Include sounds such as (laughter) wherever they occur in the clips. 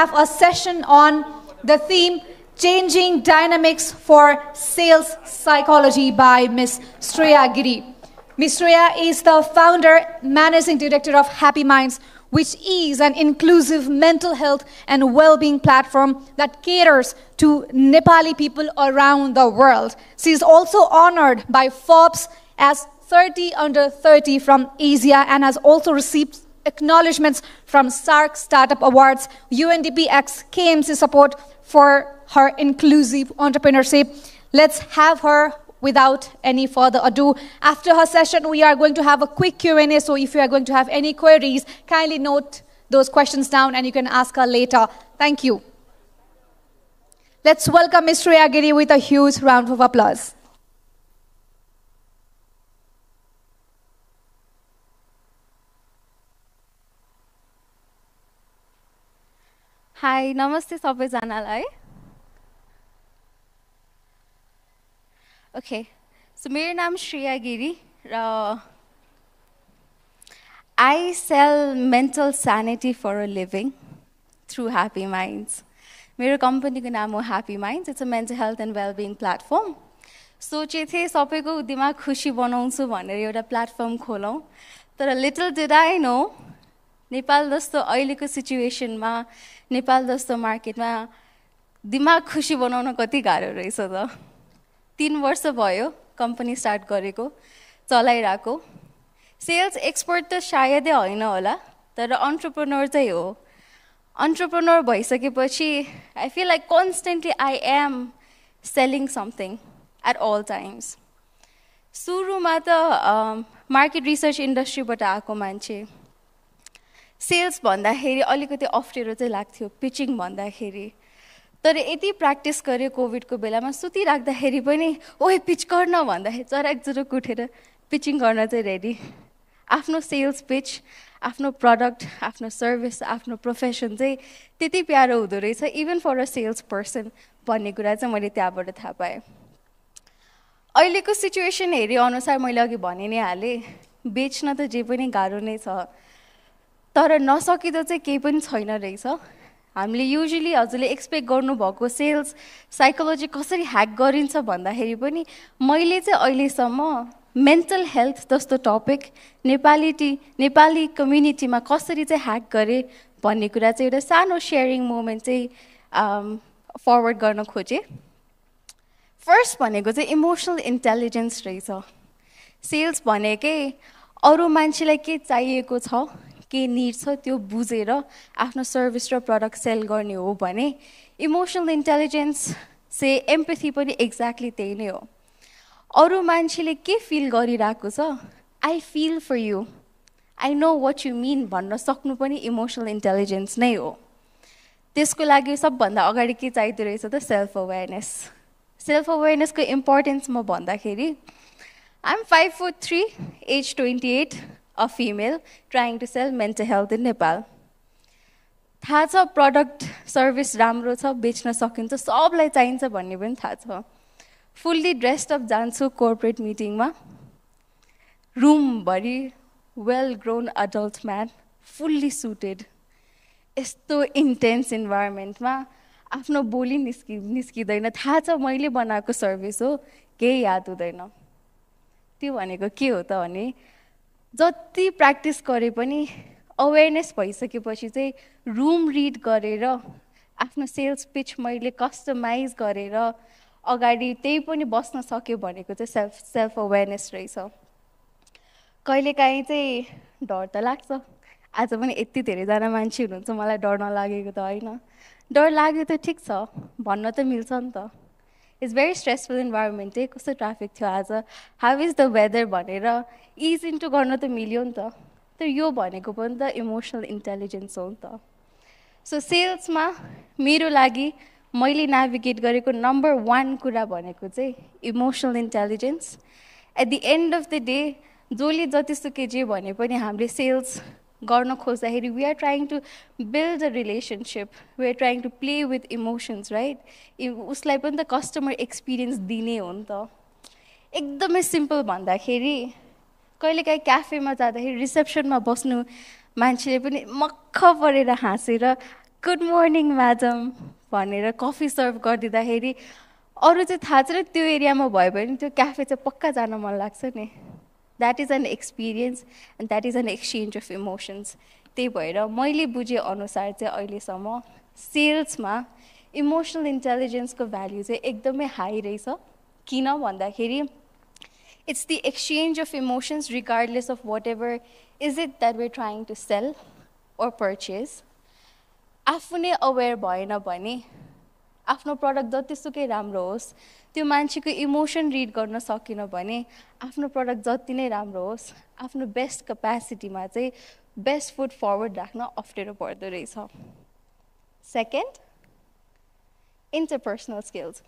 have a session on the theme Changing Dynamics for Sales Psychology by Ms. Shreya Giri. Ms. Shreya is the founder, managing director of Happy Minds, which is an inclusive mental health and well-being platform that caters to Nepali people around the world. She is also honored by Forbes as 30 under 30 from Asia and has also received acknowledgments from SARC Startup Awards, UNDPX KMC support for her inclusive entrepreneurship. Let's have her without any further ado. After her session, we are going to have a quick Q&A, so if you are going to have any queries, kindly note those questions down and you can ask her later. Thank you. Let's welcome Ms. Agiri with a huge round of applause. Hi नमस्ते सबैजनालाई okay so मेरो नाम श्रेया गिरी र I sell mental sanity for a living through happy minds मेरो कम्पनीको नाम हो happy minds it's a mental health and wellbeing platform सोचे थिएँ सबैको दिमाग खुसी बनाउँछु भनेर एउटा प्लेटफर्म खोलौँ तर little did I know Nepal जस्तो अहिलेको सिचुएसनमा नेपाल जस्तो मार्केटमा दिमाग खुसी बनाउन कति गाह्रो रहेछ त तिन वर्ष भयो कम्पनी स्टार्ट गरेको चलाइरहेको सेल्स एक्सपर्ट त सायदै होइन होला तर अन्टरप्रोनर चाहिँ हो अन्टरप्रोनर भइसकेपछि I feel like constantly I am selling something at all times सुरुमा त मार्केट रिसर्च इन्डस्ट्रीबाट आएको मान्छे सेल्स भन्दाखेरि अलिकति अप्ठ्यारो चाहिँ लाग्थ्यो पिचिङ भन्दाखेरि तर यति प्र्याक्टिस गऱ्यो कोभिडको बेलामा सुतिराख्दाखेरि पनि ओहे पिच गर्न भन्दाखेरि चराक जुरुक उठेर पिचिङ गर्न चाहिँ रेडी आफ्नो सेल्स पिच आफ्नो प्रडक्ट आफ्नो सर्भिस आफ्नो प्रोफेसन चाहिँ त्यति प्यारो हुँदो रहेछ even for a sales person भन्ने कुरा चाहिँ मैले त्यहाँबाट थाहा पाएँ अहिलेको सिचुएसन हेरे अनुसार मैले अघि भनि नै हालेँ बेच्न त जे पनि गाह्रो नै छ तर नसकिँदा चाहिँ केही पनि छैन रहेछ हामीले युजली हजुरले एक्सपेक्ट गर्नुभएको सेल्स साइकोलोजी कसरी ह्याक गरिन्छ भन्दाखेरि पनि मैले चाहिँ अहिलेसम्म मेन्टल हेल्थ जस्तो टपिक नेपालीटी नेपाली कम्युनिटीमा कसरी चाहिँ ह्याक गरेँ भन्ने कुरा चाहिँ एउटा सानो सेयरिङ मोमेन्ट चाहिँ फरवर्ड um, गर्न खोजेँ फर्स्ट भनेको चाहिँ इमोसनल इन्टेलिजेन्स रहेछ सेल्स भनेकै अरू मान्छेलाई के चाहिएको छ के निड छ त्यो बुझेर आफ्नो सर्भिस र प्रडक्ट सेल गर्ने हो भने इमोसनल इन्टेलिजेन्स से एम्पेथी पनि एक्ज्याक्टली त्यही नै हो अरू मान्छेले के फिल गरिरहेको छ I feel for you I know what you mean भन्न सक्नु पनि इमोसनल इन्टेलिजेन्स नै हो त्यसको लागि सबभन्दा अगाडि के चाहिँ रहेछ त सेल्फ अवेरनेस सेल्फ अवेरनेसको इम्पोर्टेन्स म भन्दाखेरि I'm five four three age twenty eight a female trying to sell mental health in Nepal थाहा छ प्रडक्ट सर्भिस राम्रो छ बेच्न सकिन्छ सबलाई चाहिन्छ भन्ने पनि थाहा छ फुल्ली ड्रेस्डअप जान्छु कर्पोरेट मिटिङमा रुमभरि well grown adult man fully suited यस्तो इन्टेन्स इन्भाइरोमेन्टमा आफ्नो बोली निस्कि निस्किँदैन थाहा छ मैले बनाएको सर्भिस हो केही याद हुँदैन त्यो भनेको के हो त भने जति प्र्याक्टिस गरे पनि अवेरनेस भइसकेपछि चाहिँ रुम रिड गरेर आफ्नो सेल्स पिच मैले कस्टमाइज गरेर अगाडि त्यही पनि बस्न सक्यो भनेको चाहिँ सेल्फ सेल्फ अवेरनेस रहेछ कहिलेकाहीँ चाहिँ डर त लाग्छ आज पनि यति धेरैजना मान्छे हुनुहुन्छ मलाई डर नलागेको त होइन डर लाग्यो त ठिक छ भन्न त मिल्छ नि त इट्स भेरी स्ट्रेसफुल इन्भाइरोमेन्ट चाहिँ कस्तो ट्राफिक थियो आज हाउ इज द वेदर भनेर इज इन्टु गर्न त मिल्यो नि त तर यो भनेको पनि त इमोसनल इन्टेलिजेन्स हो नि त सो सेल्समा मेरो लागि मैले नेभिगेट गरेको नम्बर वान कुरा भनेको चाहिँ emotional intelligence at the end of the day जसले जतिसुकै जे भने पनि हामीले सेल्स गर्न खोज्दाखेरि we are trying to build a relationship we are trying to play with emotions right उसलाई पनि त कस्टमर एक्सपिरियन्स दिने हो नि त एकदमै सिम्पल भन्दाखेरि कहिलेकाहीँ क्याफेमा जाँदाखेरि रिसेप्सनमा बस्नु मान्छेले पनि मख परेर हाँसेर गुड मर्निङ म्याडम भनेर कफी सर्भ गरिदिँदाखेरि अरू चाहिँ थाहा छैन त्यो एरियामा भयो भने त्यो क्याफे चाहिँ पक्का जान मन लाग्छ नि that is an experience and that is an exchange of emotions त्यही भएर मैले बुझेअनुसार चाहिँ अहिलेसम्म सेल्समा इमोसनल इन्टेलिजेन्सको भ्याल्यु चाहिँ एकदमै हाई रहेछ किन भन्दाखेरि it's the exchange of emotions regardless of what ever is it that we trying to sell or purchase आफू नै अवेर भएन भने आफ्नो प्रडक्ट जतिसुकै राम्रो होस् त्यो मान्छेको इमोसन रिड गर्न सकेन भने आफ्नो प्रडक्ट जति नै राम्रो होस् आफ्नो बेस्ट क्यापेसिटीमा चाहिँ बेस्ट फुड फरवर्ड राख्न अप्ठ्यारो पर्दो रहेछ सेकेन्ड इन्टरपर्सनल स्किल्स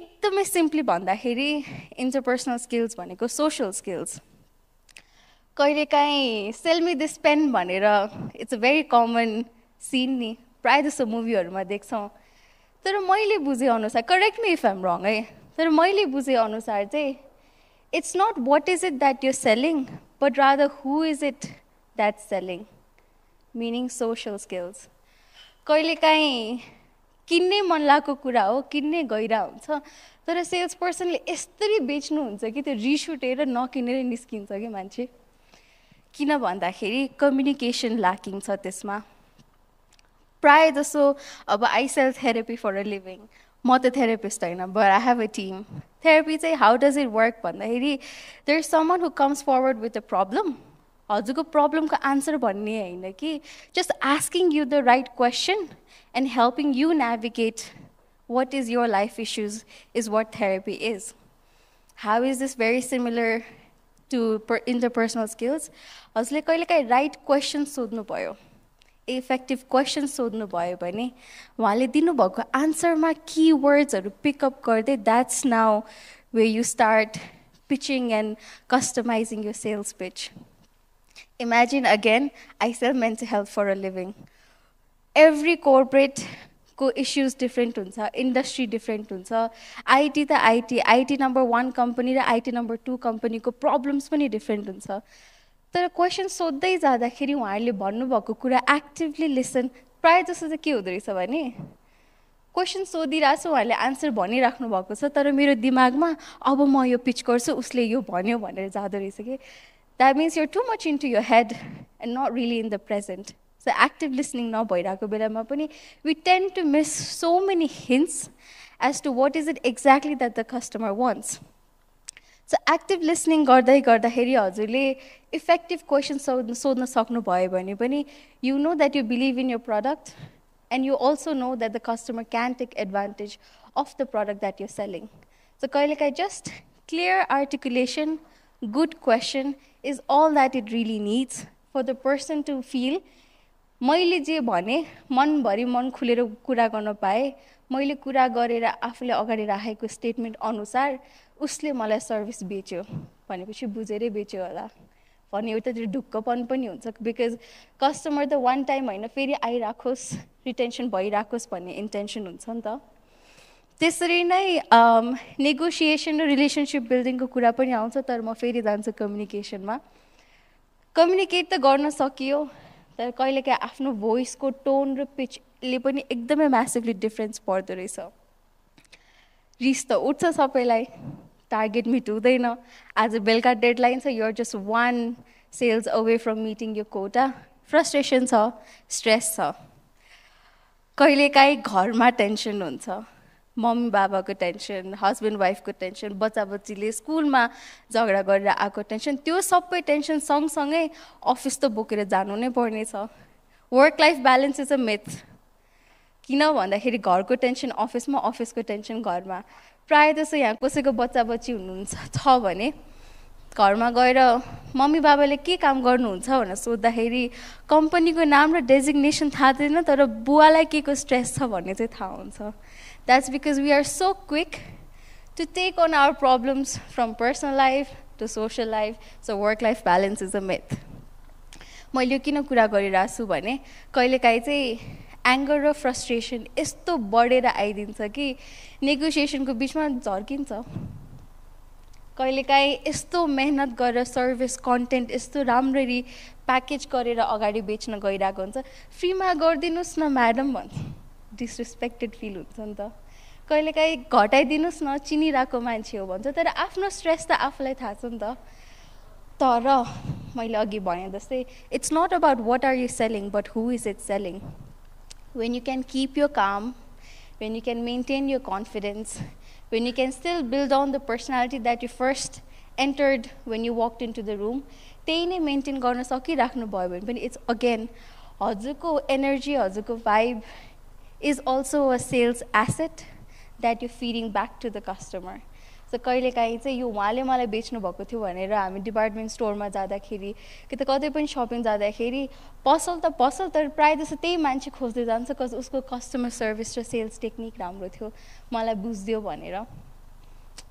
एकदमै सिम्पली भन्दाखेरि इन्टरपर्सनल स्किल्स भनेको सोसियल स्किल्स कहिलेकाहीँ सेल्मी दिस पेन भनेर it's a very common scene नि प्रायः जस्तो मुभीहरूमा देख्छौँ तर मैले बुझेअनुसार correct me if am wrong है तर मैले बुझेअनुसार चाहिँ it's not what is it that you selling but rather who is it that selling meaning social skills कहिलेकाहीँ किन्ने मन लागेको कुरा हो किन्ने गहिरा हुन्छ तर सेल्स पर्सनले यसरी बेच्नुहुन्छ कि त्यो रिस उठेर नकिनेर निस्किन्छ कि मान्छे किन भन्दाखेरि कम्युनिकेसन ल्याकिङ छ त्यसमा प्रायः जसो अब I sell therapy for a living म त थेरापिस्ट होइन but I have a team therapy चाहिँ हाउ डज इट वर्क भन्दाखेरि there is someone who comes forward with a problem हजुरको प्रब्लमको आन्सर भन्ने होइन कि just asking you the right question and helping you navigate what is your life issues is what therapy is how is this very similar to interpersonal skills हजुरले कहिलेकाहीँ right question सोध्नु भयो effective question सोध्नुभयो भने उहाँले दिनुभएको आन्सरमा कि वर्ड्सहरू पिकअप गर्दै that's now way you start pitching and customizing your sales pitch imagine again I sell men to help for a living every कोर्पोरेटको इस्युज डिफ्रेन्ट हुन्छ इन्डस्ट्री डिफ्रेन्ट हुन्छ आइटी त IT IT number one company र IT number two कम्पनीको problems पनि different हुन्छ तर question सोद्धै जाँदाखेरि उहाँहरूले भन्नुभएको कुरा एक्टिभली लिसन प्रायः जस्तो चाहिँ के हुँदो रहेछ भने क्वेसन सोधिरहेको छ उहाँहरूले आन्सर भनिराख्नु भएको छ तर मेरो दिमागमा अब म यो पिच गर्छु उसले यो भन्यो भनेर जाँदो रहेछ कि that means you're too much into your head and not really in the present so active listening नभइरहेको बेलामा पनि we tend to miss so many hints as to what is it exactly that the customer wants so active listening गर्दै गर्दाखेरि हजुरले effective question सोध्नु सोध्न सक्नुभयो भने पनि you know that you believe in your product and you also know that the customer can take advantage of the product that you selling so कहिलेकाहीँ just clear articulation good question is all that it really needs for the person to feel मैले जे भने मनभरि मन खुलेर कुरा गर्न पाएँ मैले कुरा गरेर आफूले अगाडि राखेको स्टेटमेन्ट अनुसार उसले मलाई सर्भिस बेच्यो भनेपछि बुझेरै बेच्यो होला भन्ने एउटा त्यो ढुक्कपन पनि हुन्छ बिकज कस्टमर त वान टाइम होइन फेरि आइराखोस् रिटेन्सन भइराखोस् भन्ने इन्टेन्सन हुन्छ नि त त्यसरी नै नेगोसिएसन um, र रिलेसनसिप बिल्डिङको कुरा पनि आउँछ तर म फेरि जान्छु कम्युनिकेसनमा कम्युनिकेट त गर्न सकियो तर कहिलेकाहीँ आफ्नो भोइसको टोन र पिच ले पनि एकदमै म्यासिभली डिफ्रेन्स पर्दो रहेछ रिस त उठ्छ सबैलाई टार्गेट मिट हुँदैन आज बेलुका डेडलाइन छ you're just one sales away from meeting your quota frustration छ स्ट्रेस छ कहिलेकाहीँ घरमा टेन्सन हुन्छ मम्मी बाबाको टेन्सन हस्बेन्ड वाइफको टेन्सन बच्चा बच्चीले स्कुलमा झगडा गरेर आएको टेन्सन त्यो सबै टेन्सन सँगसँगै अफिस त बोकेर जानु नै पर्नेछ work life balance is a myth किन भन्दाखेरि घरको टेन्सन अफिसमा अफिसको टेन्सन घरमा प्रायः जस्तो यहाँ कसैको बच्चा बच्ची हुनुहुन्छ छ भने घरमा गएर मम्मी बाबाले के काम गर्नुहुन्छ भनेर सोद्धाखेरि कम्पनीको नाम र डेजिग्नेसन थाहा थिएन तर बुवालाई के को स्ट्रेस छ भन्ने चाहिँ थाहा हुन्छ that's because we are so quick to take on our problems from personal life to social life so work life balance is a myth मैले यो किन कुरा गरिरहेको छु भने कहिलेकाहीँ चाहिँ एङ्गर र फ्रस्ट्रेसन यस्तो बढेर आइदिन्छ कि नेगोसिएसनको बिचमा झर्किन्छ कहिलेकाहीँ यस्तो मेहनत गरेर सर्भिस कन्टेन्ट यस्तो राम्ररी प्याकेज गरेर अगाडि बेच्न गइरहेको हुन्छ फ्रीमा गरिदिनुहोस् न म्याडम भन्छ डिसरेस्पेक्टेड फिल हुन्छ नि त कहिलेकाहीँ घटाइदिनुहोस् न चिनिरहेको मान्छे हो भन्छ तर आफ्नो स्ट्रेस त आफूलाई थाहा छ नि त तर मैले अघि भने जस्तै it's not about what are you selling but who is it selling when you can keep your calm, when you can maintain your confidence, when you can still build on the personality that you first entered when you walked into the room, then you maintain garna sakhi rakhnu But it's again, hajurko energy, hajurko vibe is also a sales asset that you're feeding back to the customer. So कहिलेकाहीँ चाहिँ यो उहाँले मलाई बेच्नु भएको थियो भनेर हामी डिपार्टमेन्ट स्टोरमा जाँदाखेरि कि त कतै पनि सपिङ जाँदाखेरि पसल त पसल तर प्रायः जस्तो त्यही मान्छे खोज्दै जान्छ कस उसको कस्टमर सर्भिस र सेल्स टेक्निक राम्रो थियो मलाई बुझिदियो भनेर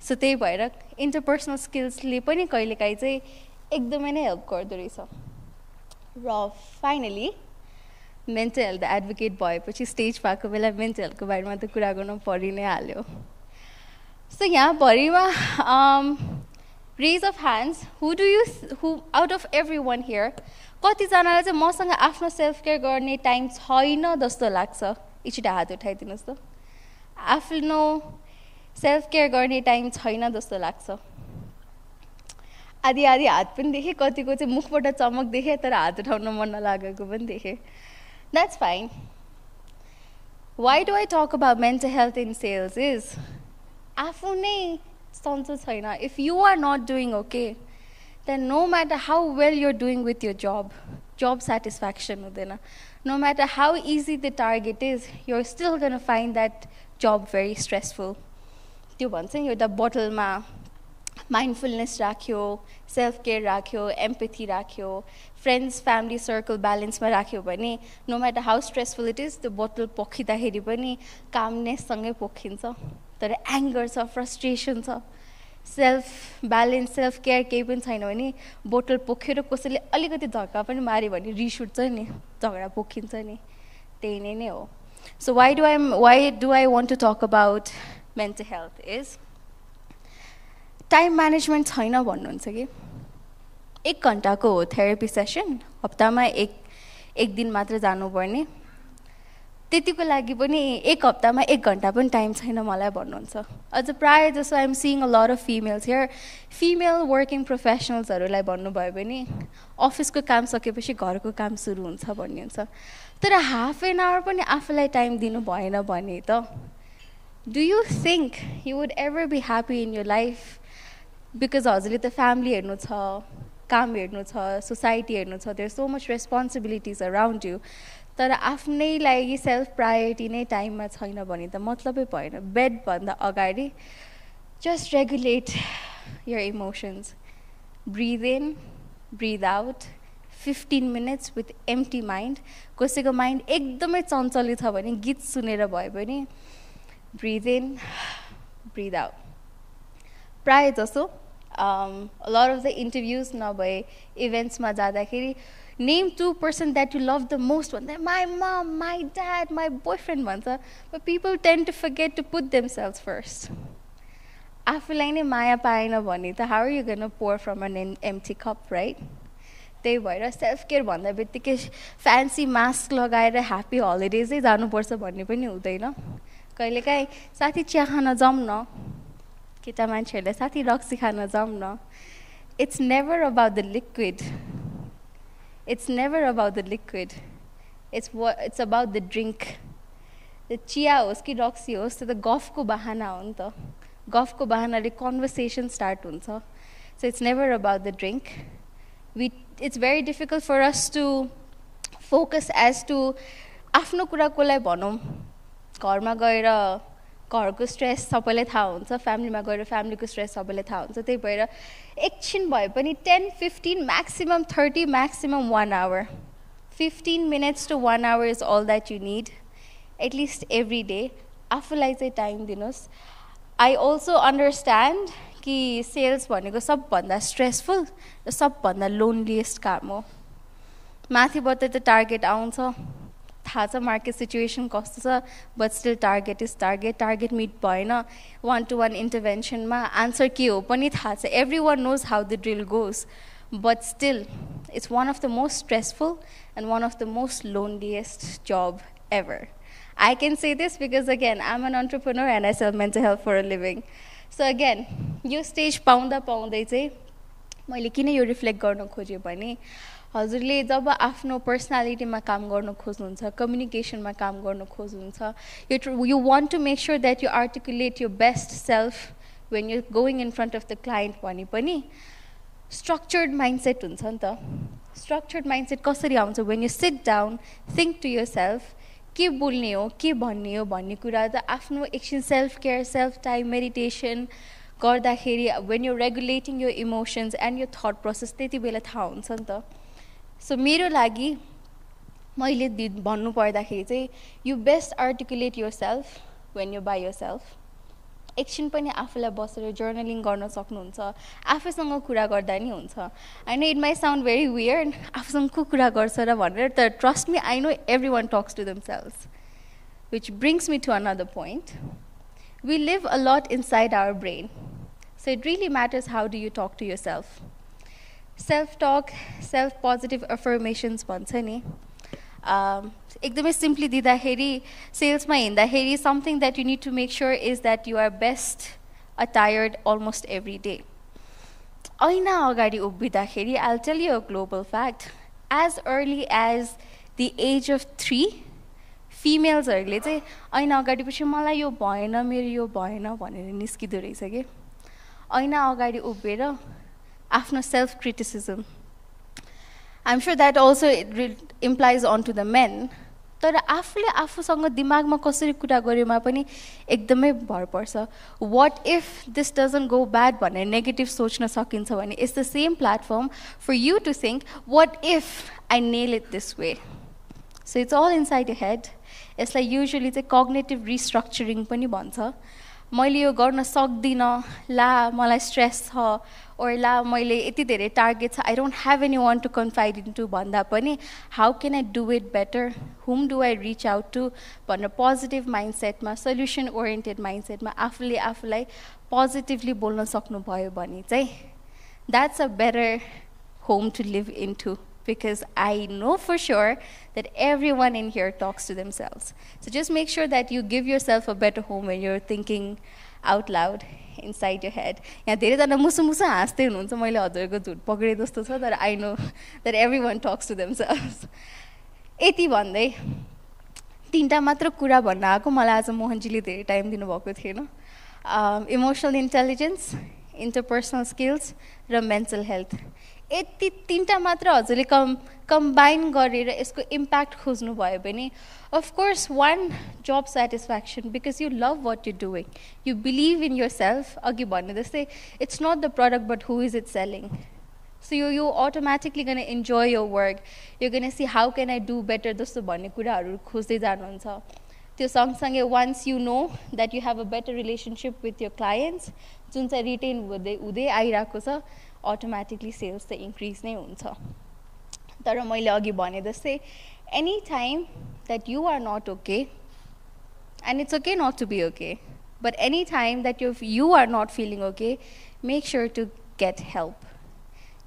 सो त्यही भएर इन्टरपर्सनल स्किल्सले पनि कहिलेकाहीँ चाहिँ एकदमै नै हेल्प गर्दो रहेछ र फाइनली मेन्टल हेल्थ एडभोकेट भएपछि स्टेज पाएको बेला मेन्टल हेल्थको बारेमा त कुरा गर्नु परि नै हाल्यो So yeah, Boriwa, um, raise of hands. Who do you, who out of everyone here, कतिजनालाई चाहिँ मसँग आफ्नो सेल्फ केयर गर्ने टाइम छैन जस्तो लाग्छ एकचोटि हात उठाइदिनुहोस् त आफ्नो सेल्फ केयर गर्ने टाइम छैन जस्तो लाग्छ आधी आधी हात पनि देखेँ कतिको चाहिँ मुखबाट चमक देखेँ तर हात उठाउन मन नलागेको पनि देखेँ that's fine why do I talk about mental health in sales is आफू नै सन्चो छैन if you are not doing okay then no matter how well you're doing with your job job satisfaction हुँदैन no matter how easy the target is you're still gonna find that job very stressful त्यो भन्छ नि एउटा बोटलमा mindfulness राख्यो self care राख्यो empathy राख्यो friends family circle ब्यालेन्समा राख्यो भने no matter how stressful it is त्यो बोतल पोखिँदाखेरि पनि कामनेससँगै पोखिन्छ तर एङ्गर छ फ्रस्ट्रेसन छ सेल्फ ब्यालेन्स सेल्फ केयर केही पनि छैन भने बोतल पोखेर कसैले अलिकति धक्का पनि माऱ्यो भने रिस उठ्छ नि झगडा पोखिन्छ नि त्यही नै नै हो so why do I why do I want to talk about mental health is time management छैन भन्नुहुन्छ कि एक घन्टाको हो थेरापी सेसन हप्तामा एक एक दिन मात्र जानुपर्ने त्यतिको लागि पनि एक हप्तामा एक घन्टा पनि टाइम छैन मलाई भन्नुहुन्छ अझ प्रायः जस्तो I'm seeing a lot of females here female working प्रोफेसनल्सहरूलाई भन्नुभयो भने अफिसको काम सकेपछि घरको काम सुरु हुन्छ भन्ने हुन्छ तर हाफ एन आवर पनि आफूलाई टाइम दिनु भएन भने त do you think you would ever be happy in you life because हजुरले त फ्यामिली हेर्नु छ काम हेर्नु छ सोसाइटी हेर्नु छ there so much responsibilities around you तर आफ्नै लागि सेल्फ प्रायोरिटी नै टाइममा छैन भने त मतलबै भएन बेडभन्दा अगाडि just regulate your emotions breathe in breathe out fifteen minutes with empty mind कसैको माइन्ड एकदमै चञ्चलित छ भने गीत सुनेर भए पनि ब्रिद इन ब्रिद आउट प्रायः जसो लर अफ द इन्टरभ्युज नभए इभेन्ट्समा जाँदाखेरि name two person that you love the most one my mom my dad my boyfriend once but people tend to forget to put themselves first afulaini maya paina bonita how are you going to pour from an empty cup right त्यही भएर self care भन्दा बित्तिकै fancy mask लगाएर happy हलिडेजै जानुपर्छ भन्ने पनि हुँदैन कहिलेकाहीँ साथी चिया खान जाउँ न केटा मान्छेहरूलाई साथी रक्सी खान जाउँ न it's never about the liquid it's never about the liquid. It's, what, it's about the drink. The chia oski roxy so the golf ko bahana unta. Golf ko bahana the conversation start unta. So it's never about the drink. We, it's very difficult for us to focus as to afno kura kolai bonum. Karma gaira. घरको stress सबैलाई थाहा हुन्छ फ्यामिलीमा गएर फ्यामिलीको stress सबैलाई थाहा हुन्छ त्यही भएर एकछिन भए पनि ten fifteen maximum thirty maximum one hour fifteen minutes to one hour is all that you need at least every day आफूलाई चाहिँ टाइम दिनुहोस् आई अल्सो अन्डरस्ट्यान्ड कि सेल्स भनेको सबभन्दा स्ट्रेसफुल र सबभन्दा लोन्लिएस्ट काम हो माथिबाट त टार्गेट आउँछ थाहा छ मार्केट सिचुएसन कस्तो छ but still target is target target meet भएन वान टु वान इन्टरभेन्सनमा आन्सर के हो पनि थाहा छ every one knows how the drill goes but still it's one of the most stressful and one of the most loneliest job ever I can say this because again, I'm an entrepreneur and I sell mental health for a living. So again, यो stage पाउँदा पाउँदै चाहिँ मैले किन यो reflect गर्न खोजेँ भने हजुरले जब आफ्नो पर्सनालिटीमा काम गर्न खोज्नुहुन्छ कम्युनिकेसनमा काम गर्न खोज्नुहुन्छ you you want to make sure that you articulate you best self when you going in front of the client भने पनि स्ट्रक्चर्ड माइन्डसेट हुन्छ नि त स्ट्रक्चर्ड माइन्डसेट कसरी आउँछ when you sit down think to yourself के बोल्ने हो के भन्ने हो भन्ने कुरा त आफ्नो एकछिन self care self time meditation गर्दाखेरि when you regulating your emotions and your thought process त्यति बेला थाहा हुन्छ नि त सो मेरो लागि मैले दि भन्नुपर्दाखेरि चाहिँ you best articulate yourself when you by yourself एकछिन पनि आफूलाई बसेर जर्नलिङ गर्न सक्नुहुन्छ आफैसँग कुरा गर्दा नि हुन्छ I know it may sound very weird आफूसँग को कुरा गर्छ र भनेर तर trust me I know every one talks to them self which brings me to another point we live a lot inside our brain so it really matters how do you talk to yourself self talk self positive affirmations भन्छ नि um, एकदमै simply दिँदाखेरि सेल्समा हिँड्दाखेरि something that you need to make sure is that you are best a tired almost every day ऐना अगाडि उभिँदाखेरि I'll tell you a global fact as early as the age of three फिमेल्सहरूले चाहिँ ऐना अगाडि पछि मलाई यो भएन मेरो यो भएन भनेर निस्किँदो रहेछ कि ऐना अगाडि उभिएर आफ्नो self criticism I am sure that also it implies on to the men तर आफूले आफूसँग दिमागमा कसरी कुरा गऱ्योमा पनि एकदमै भर पर्छ what if this doesn't go bad भनेर नेगेटिभ सोच्न सकिन्छ भने it's the same platform for you to think what if I nail it this way so it's all inside you head यसलाई युजली चाहिँ कग्नेटिभ रिस्ट्रक्चरिङ पनि भन्छ मैले यो गर्न सक्दिनँ ला मलाई स्ट्रेस छ or la moile iti targets I don't have anyone to confide into banda pani. How can I do it better? Whom do I reach out to? But positive mindset ma solution oriented mindset ma afli afli positively bolna saknu bhayo bani That's a better home to live into. Because I know for sure that everyone in here talks to themselves. So just make sure that you give yourself a better home when you're thinking out loud inside your head यहाँ धेरैजना मुसु मुसु हाँस्दै हुनुहुन्छ मैले हजुरको झुट पक्रेँ जस्तो छ तर I know that every one talks to them selves यति भन्दै तिनवटा मात्र कुरा भन्न आएको मलाई आज मोहनजीले धेरै टाइम दिनुभएको थिएन इमोसनल इन्टेलिजेन्स इन्टरपर्सनल स्किल्स र मेन्टल हेल्थ यति तिनवटा मात्र हजुरले कम् कम्बाइन गरेर यसको इम्प्याक्ट खोज्नु भयो भने of course one job satisfaction because you love what you doing you believe in yourself अघि भने जस्तै it's not the product but who is it selling so you you automatically gonna enjoy your work you gonna see how can I do better जस्तो भन्ने कुराहरू खोज्दै जानुहुन्छ त्यो सँगसँगै once you know that you have a better relationship with your clients जुन चाहिँ retain हुँदै हुँदै आइरहेको छ automatically sales the increase nahi unsa. Any time that you are not okay, and it's okay not to be okay, but any time that you are not feeling okay, make sure to get help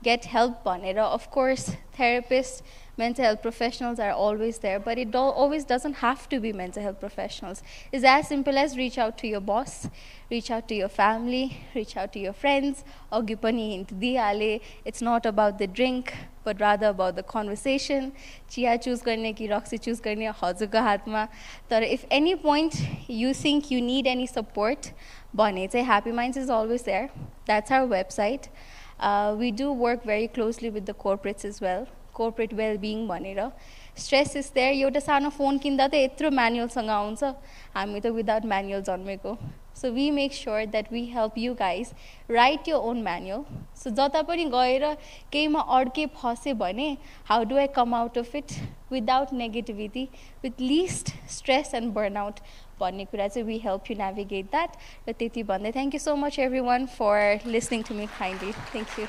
get help on it. Of course, therapists, mental health professionals are always there, but it do always doesn't have to be mental health professionals. It's as simple as reach out to your boss, reach out to your family, reach out to your friends. It's not about the drink, but rather about the conversation. Chia choose karne ki, Roxy choose karne, Hazuka hatma. So if any point you think you need any support, Bonnie, Happy Minds is always there. That's our website. Uh, we do work very closely with the corporates as well, corporate well being. Stress is there. You have to phone kinda te itro manuals I'm with without manuals on me go. So we make sure that we help you guys write your own manual. So jatapani gaira keima arke phase bhane how do i come out of it without negativity with least stress and burnout भन्ने कुरा चाहिँ we help you navigate that र त्यति भन्दै thank you so much every one for listening to me kindly thank you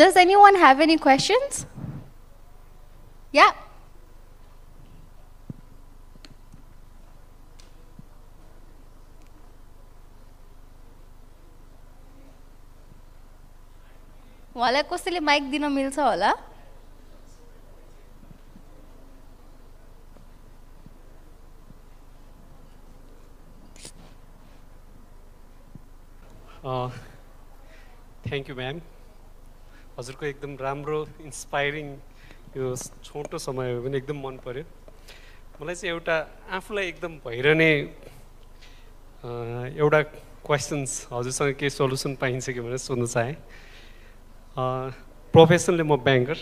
Does anyone have any questions? Yeah. उहाँलाई कसैले mic दिन मिल्छ होला थ्याङ्क यू म्याम हजुरको एकदम राम्रो इन्सपाइरिङ यो छोटो समय पनि एकदम मन पर्यो मलाई चाहिँ एउटा आफूलाई एकदम भइरहने एउटा क्वेसन्स हजुरसँग केही सल्युसन पाइन्छ कि भनेर सोध्न चाहेँ प्रोफेसनले म ब्याङ्कर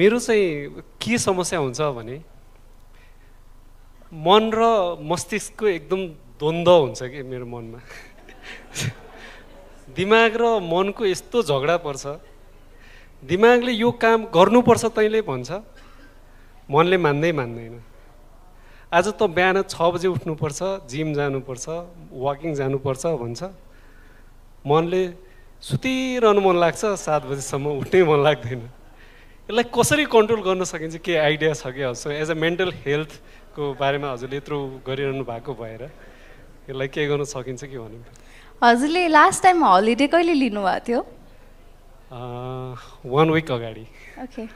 मेरो चाहिँ के समस्या हुन्छ भने मन र मस्तिष्कको एकदम द्वन्द्व हुन्छ कि मेरो मनमा दिमाग र मनको यस्तो झगडा पर्छ दिमागले यो काम गर्नुपर्छ तैँले भन्छ मनले मान्दै मान्दैन आज त बिहान छ बजे उठ्नुपर्छ जिम जानुपर्छ वाकिङ जानुपर्छ भन्छ मनले सुतिरहनु मन लाग्छ सात बजीसम्म उठ्नै मन लाग्दैन यसलाई कसरी कन्ट्रोल गर्न सकिन्छ के आइडिया छ कि हजुर एज अ मेन्टल हेल्थको बारेमा हजुरले यत्रो गरिरहनु भएको भएर यसलाई के गर्न सकिन्छ कि भन्नु हजुरले लास्ट टाइम हलिडे कहिले लिनुभएको थियो वान विक अगाडि ओके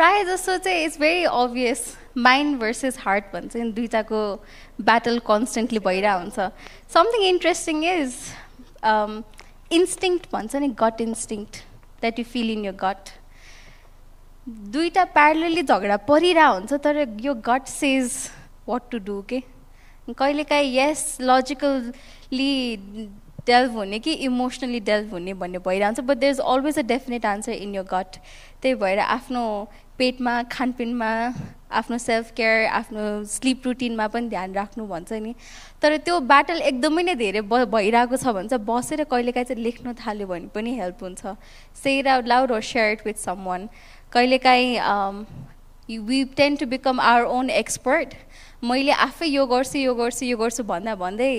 प्रायः जस्तो चाहिँ it's very obvious mind versus heart भन्छ नि दुइटाको ब्याटल कन्सटेन्टली भइरहेको हुन्छ समथिङ इन्ट्रेस्टिङ इज इन्स्टिङ्क्ट भन्छ नि gut instinct that you feel in your gut दुईवटा प्यारलली झगडा परिरह हुन्छ तर your gut says what to do के कहिलेकाहीँ यस लजिकल्ली डेल्भ हुने कि इमोसनली डेल्भ हुने भन्ने भइरहन्छ but there is always a definite answer in your gut त्यही भएर आफ्नो पेटमा खानपिनमा आफ्नो सेल्फ केयर आफ्नो स्लिप रुटिनमा पनि ध्यान राख्नु भन्छ नि तर त्यो ब्याटल एकदमै नै धेरै ब भइरहेको छ भने चाहिँ बसेर कहिलेकाहीँ चाहिँ लेख्न थाल्यो भने पनि हेल्प हुन्छ सेयर आउट लाउड र share it with someone कहिलेकाहीँ we tend to become our own expert मैले आफै यो गर्छु यो गर्छु यो गर्छु भन्दा भन्दै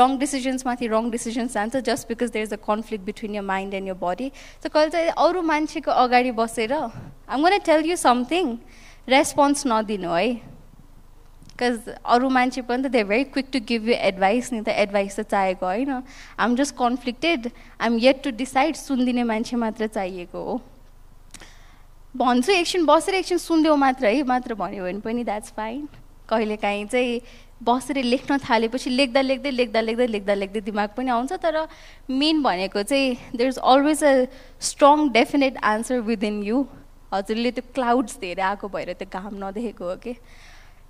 रङ डिसिजन्समाथि रङ डिसिजन्स जान्छ just because there is a conflict between your mind and your body so कहिले चाहिँ अरू मान्छेको अगाडि बसेर I'm gonna tell you something response नदिनु है बिकज अरू मान्छे पनि त they very quick to give you advice नि त एडभाइस त चाहिएको होइन I'm just conflicted I'm yet to decide सुनिदिने मान्छे मात्र चाहिएको हो भन्छु एकछिन बसेर एकछिन सुनिदेऊ मात्र है मात्र भन्यो भने पनि द्याट्स फाइन कहिलेकाहीँ चाहिँ बसेर लेख्न थालेपछि लेख्दा लेख्दै लेख्दा लेख्दै लेख्दा लेख्दै दिमाग पनि आउँछ तर मेन भनेको चाहिँ there is always a strong definite answer within you हजुरले त्यो क्लाउड्स धेरै आएको भएर त्यो घाम नदेखेको हो कि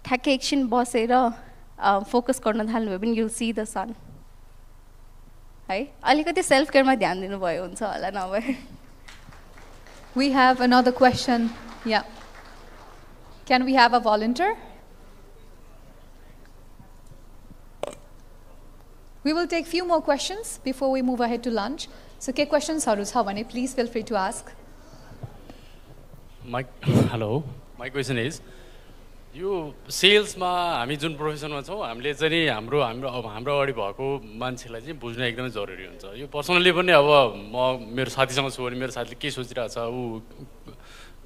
ठ्याक्कै एकछिन बसेर फोकस गर्न थाल्नुभयो भने यु सी द सन है अलिकति सेल्फ केयरमा ध्यान दिनुभयो हुन्छ होला नभए वी हेभ अनदर क्वेसन या can we have a volunteer we will take few more questions before we move ahead to lunch so के क्वेसन्सहरू छ भने please feel free to ask my hello my question is यो सेल्समा हामी जुन प्रोफेसनमा छौँ हामीले चाहिँ नि हाम्रो हाम्रो अब हाम्रो अगाडि भएको मान्छेलाई चाहिँ बुझ्न एकदमै जरुरी हुन्छ यो पर्सनल्ली पनि अब म मेरो साथीसँग छु भने मेरो साथीले के सोचिरहेछ ऊ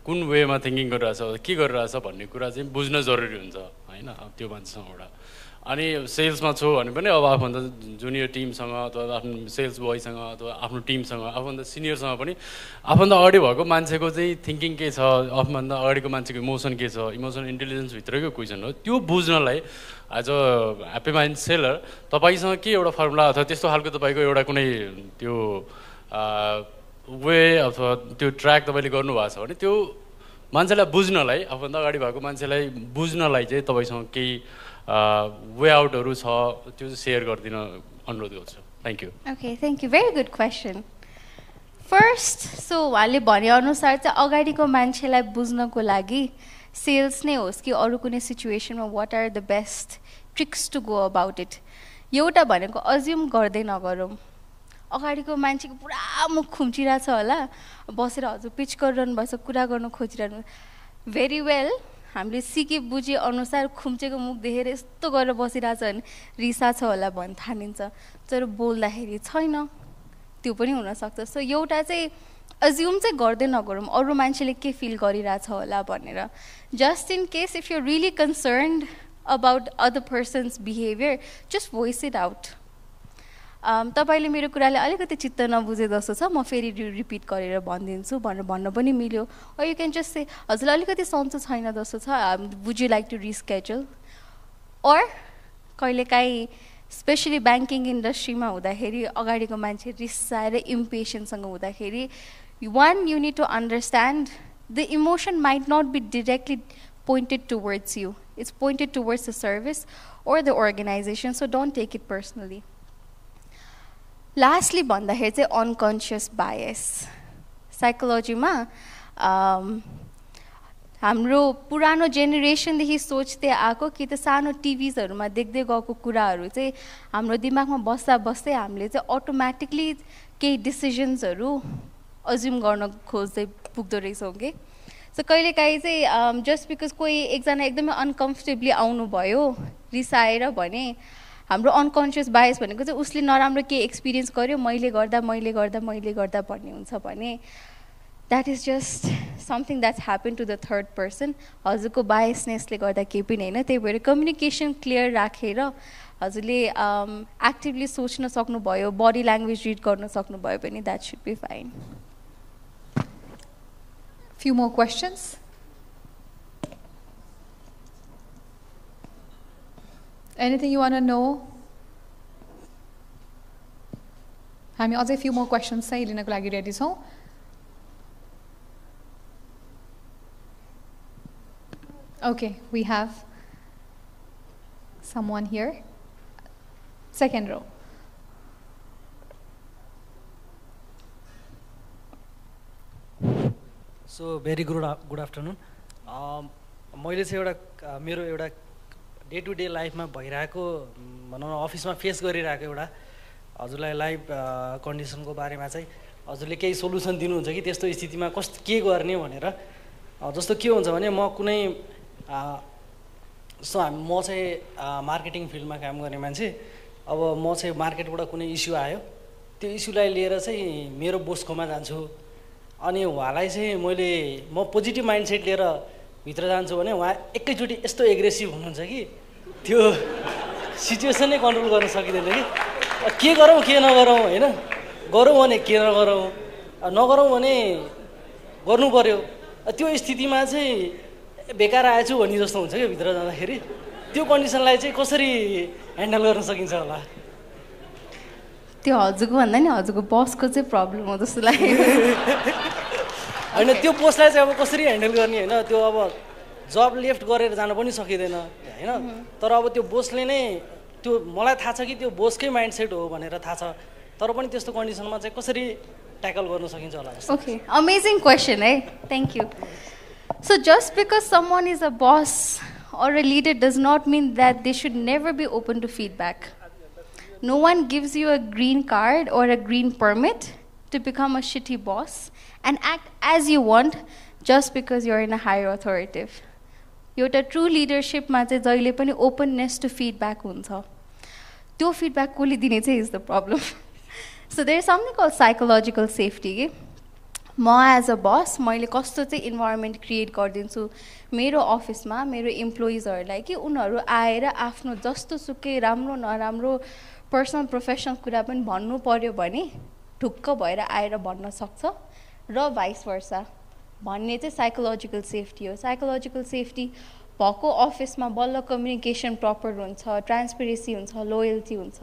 कुन वेमा थिङ्किङ गरिरहेछ के गरिरहेछ भन्ने कुरा चाहिँ बुझ्न जरुरी हुन्छ होइन त्यो मान्छेसँगबाट अनि सेल्समा छु भने पनि अब आफूभन्दा जुनियर टिमसँग अथवा आफ्नो सेल्स बोयसँग अथवा आफ्नो टिमसँग आफूभन्दा सिनियरसँग पनि आफूभन्दा अगाडि भएको मान्छेको चाहिँ थिङ्किङ के छ आफूभन्दा अगाडिको मान्छेको इमोसन के छ इमोसनल भित्रको क्वेसन हो त्यो बुझ्नलाई as a happy mind seller तपाईँसँग के एउटा फर्मुला अथवा त्यस्तो खालको तपाईँको एउटा कुनै त्यो वे अथवा त्यो ट्र्याक तपाईँले गर्नुभएको छ भने त्यो मान्छेलाई बुझ्नलाई आफूभन्दा अगाडि भएको मान्छेलाई बुझ्नलाई चाहिँ तपाईँसँग केही वे आउटहरू छ त्यो चाहिँ सेयर गरिदिन अनुरोध गर्छु thank you okay thank you very good question first so उहाँले भनेअनुसार चाहिँ अगाडिको मान्छेलाई बुझ्नको लागि सेल्स नै होस् कि अरू कुनै सिचुएसनमा what are the best tricks to go about it एउटा भनेको अज्युम गर्दै नगरौँ अगाडिको मान्छेको पुरा मुख खुम्चिरहेछ होला बसेर हजुर पिच गरिरहनु भएको छ कुरा गर्नु खोजिरहनु भेरी वेल हामीले सिके बुझे अनुसार खुम्चेको मुख देखेर यस्तो गरेर बसिरहेछ भने रिसा छ होला भन्नु थानिन्छ तर बोल्दाखेरि छैन त्यो पनि हुनसक्छ सो एउटा चाहिँ अज्युम चाहिँ गर्दै नगरौँ अरू मान्छेले के फिल गरिरहेछ होला भनेर just in case if you really concerned about other persons behaviour just voice it out तपाईँले मेरो कुराले अलिकति चित्त नबुझे जस्तो छ म फेरि रिपिट गरेर भनिदिन्छु भनेर भन्न पनि मिल्यो or you can just say हजुरलाई अलिकति सन्चो छैन जस्तो छ would you like to reschedule or कहिलेकाहीँ स्पेसली ब्याङ्किङ इन्डस्ट्रीमा हुँदाखेरि अगाडिको मान्छे रिसाएर इम्पेसनसँग हुँदाखेरि one you need to understand the emotion might not be directly pointed towards you it's pointed towards the service or the organisation so don't take it personally lastly भन्दाखेरि चाहिँ अनकन्सियस बायस साइकोलोजीमा हाम्रो पुरानो जेनेरेसनदेखि सोच्दै आएको कि त सानो टिभिजहरूमा देख्दै गएको कुराहरू चाहिँ हाम्रो दिमागमा बस्दा बस्दै हामीले चाहिँ अटोमेटिकली केही डिसिजन्सहरू अज्युम गर्न खोज्दै पुग्दो रहेछौँ कि सो कहिलेकाहीँ चाहिँ जस्ट um, बिकज कोही एकजना एकदमै अनकम्फर्टेबली आउनुभयो रिसाएर भने हाम्रो अनकन्सियस बायस भनेको चाहिँ उसले नराम्रो केही एक्सपिरियन्स गर्यो मैले गर्दा मैले गर्दा मैले गर्दा भन्ने हुन्छ भने that is just something that's happen to the third person हजुरको बायसनेसले गर्दा केही पनि होइन त्यही भएर कम्युनिकेसन क्लियर राखेर हजुरले एक्टिभली um, सोच्न सक्नुभयो बडी ल्याङ्ग्वेज रिड गर्न सक्नुभयो भने that should be fine few more questions Anything you want to know? हमें और फ्यू मोर क्वेश्चन है लिनको लागि रेडी छौँ okay we have someone here second row so very good good afternoon मैले चाहिँ एउटा मेरो एउटा डे टु डे लाइफमा भइरहेको भनौँ न अफिसमा फेस गरिरहेको एउटा हजुरलाई लाइफ कन्डिसनको बारेमा चाहिँ हजुरले केही सोल्युसन दिनुहुन्छ कि त्यस्तो स्थितिमा कस्तो के गर्ने भनेर जस्तो के हुन्छ भने म कुनै जस्तो हामी म चाहिँ मार्केटिङ फिल्डमा काम गर्ने मान्छे अब म चाहिँ मार्केटबाट कुनै इस्यु आयो त्यो इस्युलाई लिएर चाहिँ मेरो बोसकोमा जान्छु अनि उहाँलाई चाहिँ मैले म पोजिटिभ माइन्डसेट लिएर भित्र जान्छु भने उहाँ एकैचोटि यस्तो एग्रेसिभ हुनुहुन्छ कि त्यो सिचुएसनै कन्ट्रोल गर्न सकिँदैन कि के गरौँ के नगरौँ होइन गरौँ भने के नगरौँ नगरौँ भने गर्नु पऱ्यो त्यो स्थितिमा चाहिँ बेकार आएछु भन्ने जस्तो हुन्छ क्या भित्र जाँदाखेरि त्यो कन्डिसनलाई चाहिँ कसरी ह्यान्डल गर्न सकिन्छ होला त्यो हजुरको भन्दा नि हजुरको बसको चाहिँ प्रब्लम हो जस्तो लाग्यो (laughs) होइन त्यो पोस्टलाई चाहिँ अब कसरी ह्यान्डल गर्ने होइन त्यो अब जब लेफ्ट गरेर जान पनि सकिँदैन होइन तर अब त्यो बोसले नै त्यो मलाई थाहा छ कि त्यो बोसकै माइन्ड सेट हो भनेर थाहा छ तर पनि त्यस्तो कन्डिसनमा चाहिँ कसरी ट्याकल गर्न सकिन्छ होला ओके अमेजिङ क्वेसन है thank you so just because someone is a boss or a leader does not mean that they should never be open to feedback. No one gives you a green card or a green permit to become a shitty boss and act as you want just because you're in a higher authority. एउटा true लिडरसिपमा चाहिँ जहिले पनि openness to feedback हुन्छ त्यो feedback कसले दिने चाहिँ is the problem so there something call psychological safety कि म एज अ बस मैले कस्तो चाहिँ इन्भाइरोमेन्ट क्रिएट गरिदिन्छु मेरो अफिसमा मेरो इम्प्लोइजहरूलाई कि उनीहरू आएर आफ्नो जस्तो सुकै राम्रो नराम्रो पर्सनल प्रोफेसनल कुरा पनि भन्नु पऱ्यो भने ढुक्क भएर आएर भन्न सक्छ र भाइस वर्षा भन्ने चाहिँ साइकोलोजिकल सेफ्टी हो साइकोलोजिकल सेफ्टी भएको अफिसमा बल्ल कम्युनिकेसन प्रपर हुन्छ ट्रान्सपेरेन्सी हुन्छ लोयल्टी हुन्छ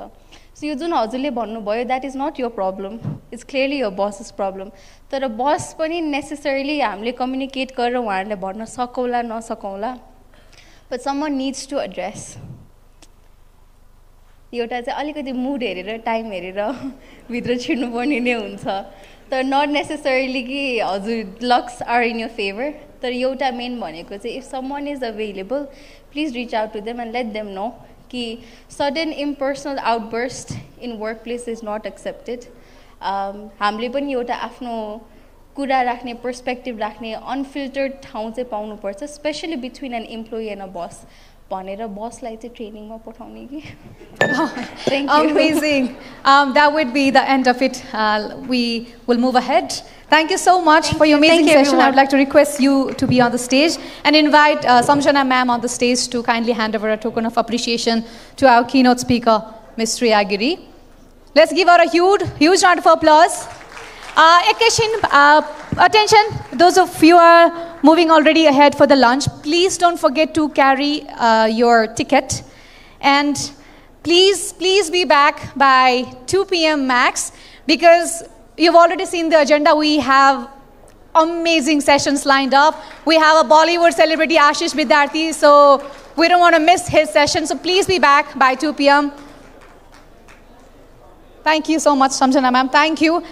सो यो जुन हजुरले भन्नुभयो that is not your problem it's clearly your bosses problem तर बस पनि नेसेसरीली हामीले कम्युनिकेट गरेर उहाँहरूलाई भन्न सकौँला नसकौँला but some needs to address एउटा चाहिँ अलिकति मुड हेरेर टाइम हेरेर (laughs) भित्र छिर्नुपर्ने नै हुन्छ तर नट नेसेसरीली कि हजुर looks are in you favour तर एउटा मेन भनेको चाहिँ if someone is available please reach out to them and let them know कि sudden impersonal outburst in work place is not accepted हामीले पनि एउटा आफ्नो कुरा राख्ने पर्सपेक्टिभ राख्ने अनफिल्टर्ड ठाउँ चाहिँ पाउनुपर्छ especially between an employee and a boss भनेर बसलाई चाहिँ ट्रेनिङमा पठाउने कि (laughs) Amazing. Um, that would be the end of it. Uh, we will move ahead. Thank you so much for your amazing session. I would like to request you to be on the stage and invite uh, Samjana ma'am on the stage to kindly hand over a token of appreciation to our keynote speaker, Ms. Shreya Giri. Let's give her a huge, huge round of applause. Uh, attention, those of you are moving already ahead for the lunch, please don't forget to carry uh, your ticket. And please, please be back by 2 p.m. max because you've already seen the agenda. We have amazing sessions lined up. We have a Bollywood celebrity, Ashish Vidyarthi, so we don't want to miss his session. So please be back by 2 p.m. Thank you so much, Samjana ma'am. Thank you.